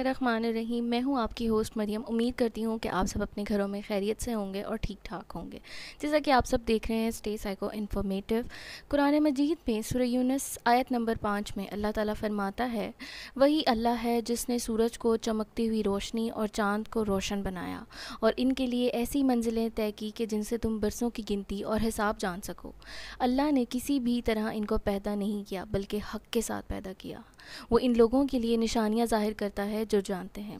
रखमान रहीम मैं हूं आपकी होस्ट मरियम उम्मीद करती हूं कि आप सब अपने घरों में खैरियत से होंगे और ठीक ठाक होंगे जैसा कि आप सब देख रहे हैं स्टे साइको इन्फॉर्मेटिव कुरान मजीद में सूर्य यूनस आयत नंबर पाँच में अल्लाह ताला फरमाता है वही अल्लाह है जिसने सूरज को चमकती हुई रोशनी और चांद को रोशन बनाया और इनके लिए ऐसी मंजिलें तय की कि जिनसे तुम बरसों की गिनती और हिसाब जान सको अल्लाह ने किसी भी तरह इनको पैदा नहीं किया बल्कि हक के साथ पैदा किया वो इन लोगों के लिए निशानियाँ ज़ाहिर करता है जो जानते हैं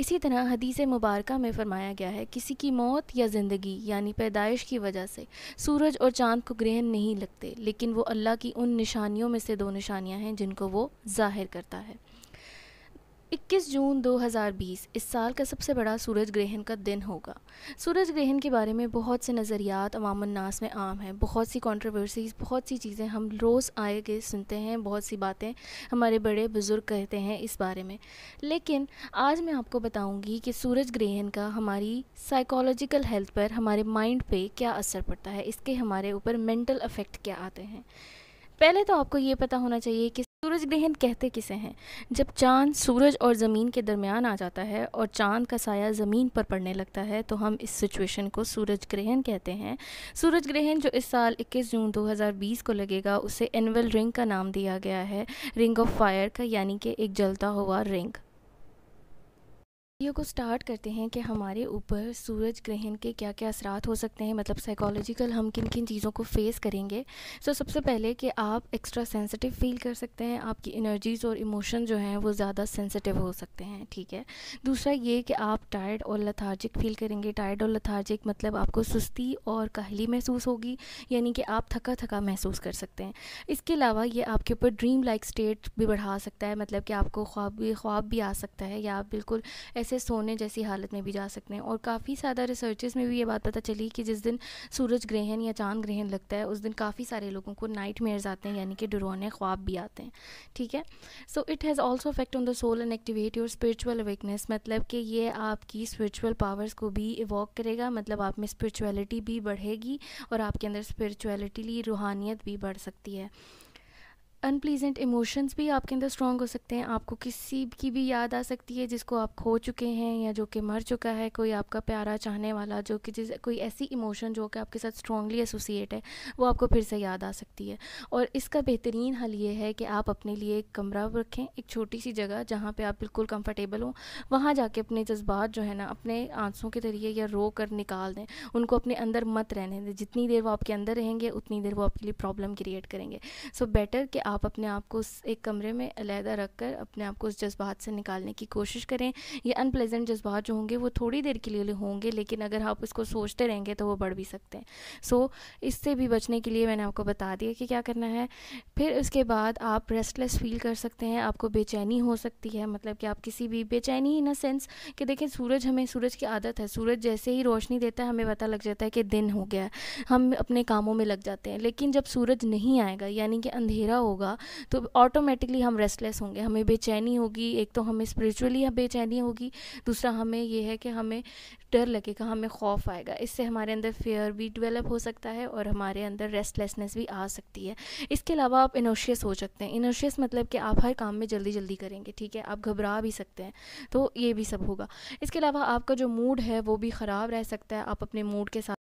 इसी तरह हदीस मुबारक में फरमाया गया है किसी की मौत या ज़िंदगी यानी पैदाइश की वजह से सूरज और चांद को ग्रहण नहीं लगते लेकिन वो अल्लाह की उन निशानियों में से दो निशानियां हैं जिनको वो ज़ाहिर करता है 21 जून 2020 इस साल का सबसे बड़ा सूरज ग्रहण का दिन होगा सूरज ग्रहण के बारे में बहुत से नज़रियात अवामनास में आम हैं बहुत सी कंट्रोवर्सीज बहुत सी चीज़ें हम रोज़ आए के सुनते हैं बहुत सी बातें हमारे बड़े बुज़ुर्ग कहते हैं इस बारे में लेकिन आज मैं आपको बताऊंगी कि सूरज ग्रहण का हमारी साइकोलॉजिकल हेल्थ पर हमारे माइंड पर क्या असर पड़ता है इसके हमारे ऊपर मेंटल अफेक्ट क्या आते हैं पहले तो आपको ये पता होना चाहिए कि सूरज ग्रहण कहते किसे हैं जब चांद सूरज और ज़मीन के दरमियान आ जाता है और चांद का साया ज़मीन पर पड़ने लगता है तो हम इस सिचुएशन को सूरज ग्रहण कहते हैं सूरज ग्रहण जो इस साल 21 जून 2020 को लगेगा उसे एनअल रिंग का नाम दिया गया है रिंग ऑफ फायर का यानी कि एक जलता हुआ रिंग वीडियो को स्टार्ट करते हैं कि हमारे ऊपर सूरज ग्रहण के क्या क्या असरात हो सकते हैं मतलब साइकोलॉजिकल हम किन किन चीज़ों को फेस करेंगे सो so, सबसे पहले कि आप एक्स्ट्रा सेंसिटिव फील कर सकते हैं आपकी एनर्जीज़ और इमोशन जो हैं वो ज़्यादा सेंसिटिव हो सकते हैं ठीक है दूसरा ये कि आप टायर्ड और लथार्जिक फील करेंगे टायर्ड और लथार्जिक मतलब आपको सुस्ती और काहली महसूस होगी यानी कि आप थका थका महसूस कर सकते हैं इसके अलावा ये आपके ऊपर ड्रीम लाइक स्टेट भी बढ़ा सकता है मतलब कि आपको ख्वाब ख्वाब भी आ सकता है या आप बिल्कुल ऐसे से सोने जैसी हालत में भी जा सकते हैं और काफ़ी ज़्यादा रिसर्चेस में भी ये बात पता चली कि जिस दिन सूरज ग्रहण या चांद ग्रहण लगता है उस दिन काफ़ी सारे लोगों को नाइट मेयर्स आते हैं यानी कि डरौने ख्वाब भी आते हैं ठीक है so it has also affect on the soul and activate your spiritual awakeness मतलब कि ये आपकी स्परिचुअल पावर्स को भी इवॉक करेगा मतलब आप में स्परिचुअलिटी भी बढ़ेगी और आपके अंदर स्परिचुअलिटी रूहानियत भी बढ़ सकती है अनप्लीजेंट इमोशंस भी आपके अंदर स्ट्रॉन्ग हो सकते हैं आपको किसी की भी याद आ सकती है जिसको आप खो चुके हैं या जो कि मर चुका है कोई आपका प्यारा चाहने वाला जो कि जिस कोई ऐसी इमोशन जो कि आपके साथ स्ट्रॉगली एसोसिएट है वो आपको फिर से याद आ सकती है और इसका बेहतरीन हल ये है कि आप अपने लिए एक कमरा रखें एक छोटी सी जगह जहाँ पर आप बिल्कुल कम्फर्टेबल हों वहाँ जाके अपने जज्बात जो है ना अपने आंसुओं के जरिए या रो कर निकाल दें उनको अपने अंदर मत रहने दें जितनी देर वो आपके अंदर रहेंगे उतनी देर वो आपके लिए प्रॉब्लम क्रिएट करेंगे सो बेटर कि आप अपने आप को उस एक कमरे में अलहदा रख कर अपने आप को उस जज्बात से निकालने की कोशिश करें ये अनप्लेजेंट जज्बात जो होंगे वो थोड़ी देर के लिए होंगे लेकिन अगर आप उसको सोचते रहेंगे तो वो बढ़ भी सकते हैं सो so, इससे भी बचने के लिए मैंने आपको बता दिया कि क्या करना है फिर उसके बाद आप रेस्टलेस फील कर सकते हैं आपको बेचैनी हो सकती है मतलब कि आप किसी भी बेचैनी इन अ सेंस कि देखें सूरज हमें सूरज की आदत है सूरज जैसे ही रोशनी देता है हमें पता लग जाता है कि दिन हो गया है हम अपने कामों में लग जाते हैं लेकिन जब सूरज नहीं आएगा यानी कि अंधेरा होगा होगा तो ऑटोमेटिकली हम रेस्टलेस होंगे हमें बेचैनी होगी एक तो हमें स्पिरिचुअली बेचैनी होगी दूसरा हमें यह है कि हमें डर लगेगा हमें खौफ आएगा इससे हमारे अंदर फेयर भी डिवेलप हो सकता है और हमारे अंदर रेस्टलेसनेस भी आ सकती है इसके अलावा आप इनोशियस हो सकते हैं इनोशियस मतलब कि आप हर काम में जल्दी जल्दी करेंगे ठीक है आप घबरा भी सकते हैं तो ये भी सब होगा इसके अलावा आपका जो मूड है वो भी ख़राब रह सकता है आप अपने मूड के साथ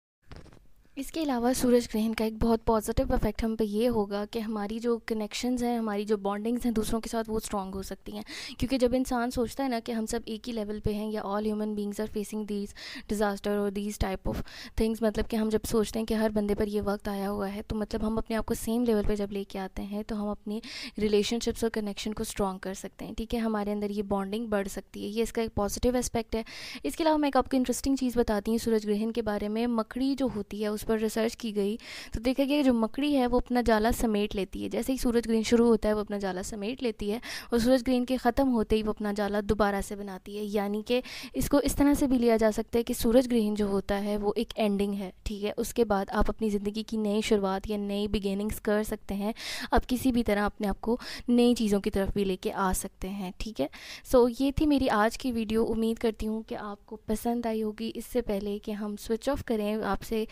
इसके अलावा सूरज ग्रहण का एक बहुत पॉजिटिव इफेक्ट हम पे ये होगा कि हमारी जो कनेक्शंस हैं हमारी जो बॉन्डिंग्स हैं दूसरों के साथ वो स्ट्रॉग हो सकती हैं क्योंकि जब इंसान सोचता है ना कि हम सब एक ही लेवल पे हैं या all human beings are facing these disaster और दीज टाइप ऑफ थिंग्स मतलब कि हम जब सोचते हैं कि हर बंदे पर यह वक्त आया हुआ है तो मतलब हम अपने आप को सेम लेवल पर जब लेके आते हैं तो हम अपनी रिलेशनशिप्स और कनेक्शन को स्ट्रॉन्ग कर सकते हैं ठीक है हमारे अंदर ये बॉन्डिंग बढ़ सकती है ये इसका एक पॉजिटिव एस्पेक्ट है इसके अलावा मैं एक आपको इंटरेस्टिंग चीज़ बताती हूँ सूरज ग्रहण के बारे में मकड़ी जो होती है उस पर रिसर्च की गई तो देखा गया जो मकड़ी है वो अपना जाला समेट लेती है जैसे ही सूरज ग्रीन शुरू होता है वो अपना जाला समेट लेती है और सूरज ग्रीन के ख़त्म होते ही वो अपना जाला दोबारा से बनाती है यानी कि इसको इस तरह से भी लिया जा सकता है कि सूरज ग्रहण जो होता है वो एक एंडिंग है ठीक है उसके बाद आप अपनी ज़िंदगी की नई शुरुआत या नई बिगेनिंग्स कर सकते हैं आप किसी भी तरह अपने आप को नई चीज़ों की तरफ भी लेके आ सकते हैं ठीक है सो so, ये थी मेरी आज की वीडियो उम्मीद करती हूँ कि आपको पसंद आई होगी इससे पहले कि हम स्विच ऑफ करें आपसे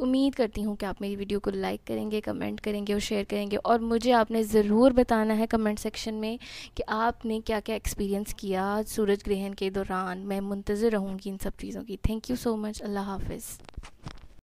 उम्मीद करती हूँ कि आप मेरी वीडियो को लाइक करेंगे कमेंट करेंगे और शेयर करेंगे और मुझे आपने ज़रूर बताना है कमेंट सेक्शन में कि आपने क्या क्या एक्सपीरियंस किया सूरज ग्रहण के दौरान मैं मुंतज़र रहूँगी इन सब चीज़ों की थैंक यू सो मच अल्लाह हाफिज़